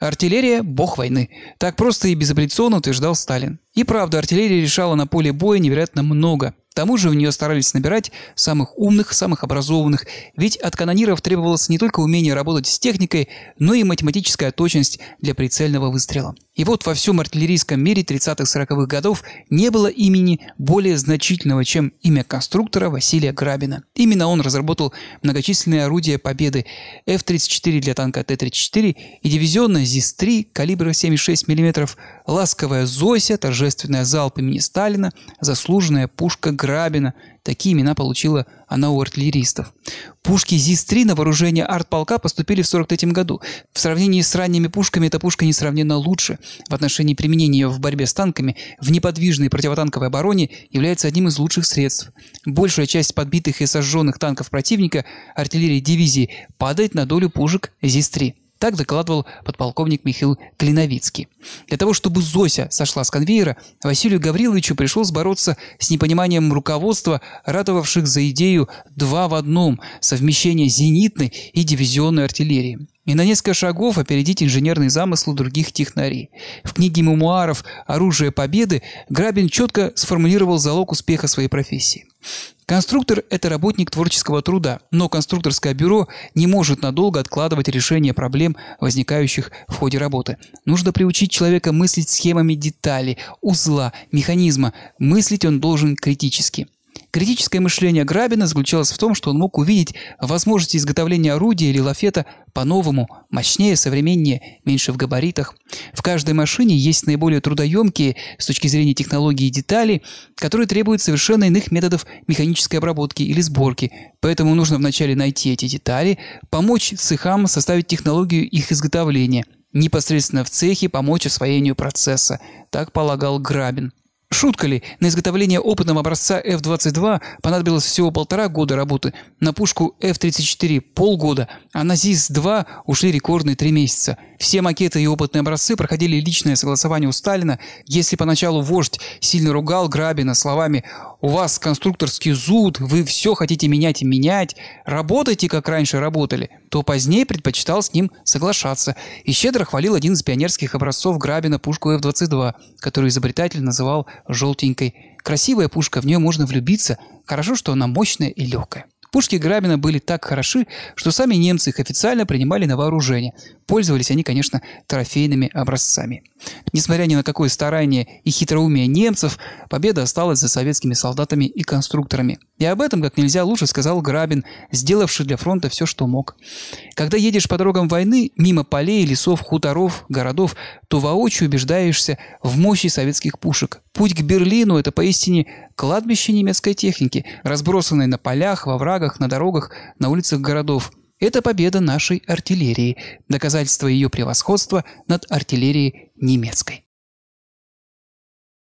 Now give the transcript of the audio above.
Артиллерия – бог войны. Так просто и безапелляционно утверждал Сталин. И правда, артиллерия решала на поле боя невероятно много. К тому же в нее старались набирать самых умных, самых образованных, ведь от канониров требовалось не только умение работать с техникой, но и математическая точность для прицельного выстрела. И вот во всем артиллерийском мире 30-40-х годов не было имени более значительного, чем имя конструктора Василия Грабина. Именно он разработал многочисленные орудия победы F-34 для танка Т-34 и дивизионная ЗИС-3 калибра 7,6 мм, ласковая Зося, торжественная залп имени Сталина, заслуженная пушка Грабина. Такие имена получила она у артиллеристов. Пушки ЗИС-3 на вооружение артполка поступили в 43 году. В сравнении с ранними пушками эта пушка несравненно лучше. В отношении применения ее в борьбе с танками в неподвижной противотанковой обороне является одним из лучших средств. Большая часть подбитых и сожженных танков противника артиллерии дивизии падает на долю пушек ЗИС-3. Так докладывал подполковник Михаил Клиновицкий. Для того, чтобы Зося сошла с конвейера, Василию Гавриловичу пришлось бороться с непониманием руководства, радовавших за идею два в одном – совмещение зенитной и дивизионной артиллерии и на несколько шагов опередить инженерные замыслы других технарей. В книге мемуаров «Оружие победы» Грабин четко сформулировал залог успеха своей профессии. Конструктор – это работник творческого труда, но конструкторское бюро не может надолго откладывать решение проблем, возникающих в ходе работы. Нужно приучить человека мыслить схемами деталей, узла, механизма. Мыслить он должен критически – Критическое мышление Грабина заключалось в том, что он мог увидеть возможности изготовления орудия или лафета по-новому, мощнее, современнее, меньше в габаритах. В каждой машине есть наиболее трудоемкие с точки зрения технологии детали, которые требуют совершенно иных методов механической обработки или сборки. Поэтому нужно вначале найти эти детали, помочь цехам составить технологию их изготовления – непосредственно в цехе помочь освоению процесса. Так полагал Грабин. Шутка ли, на изготовление опытного образца F-22 понадобилось всего полтора года работы, на пушку F-34 – полгода, а на ЗИС-2 ушли рекордные три месяца – все макеты и опытные образцы проходили личное согласование у Сталина. Если поначалу вождь сильно ругал Грабина словами «У вас конструкторский зуд, вы все хотите менять и менять, работайте, как раньше работали», то позднее предпочитал с ним соглашаться и щедро хвалил один из пионерских образцов Грабина пушку F-22, которую изобретатель называл «желтенькой». Красивая пушка, в нее можно влюбиться. Хорошо, что она мощная и легкая. Пушки Грабина были так хороши, что сами немцы их официально принимали на вооружение. Пользовались они, конечно, трофейными образцами. Несмотря ни на какое старание и хитроумие немцев, победа осталась за советскими солдатами и конструкторами. И об этом как нельзя лучше сказал Грабин, сделавший для фронта все, что мог. Когда едешь по дорогам войны, мимо полей, лесов, хуторов, городов, то воочию убеждаешься в мощи советских пушек. Путь к Берлину – это поистине кладбище немецкой техники, разбросанной на полях, во врагах, оврагах, на дорогах, на улицах городов. Это победа нашей артиллерии, доказательство ее превосходства над артиллерией немецкой.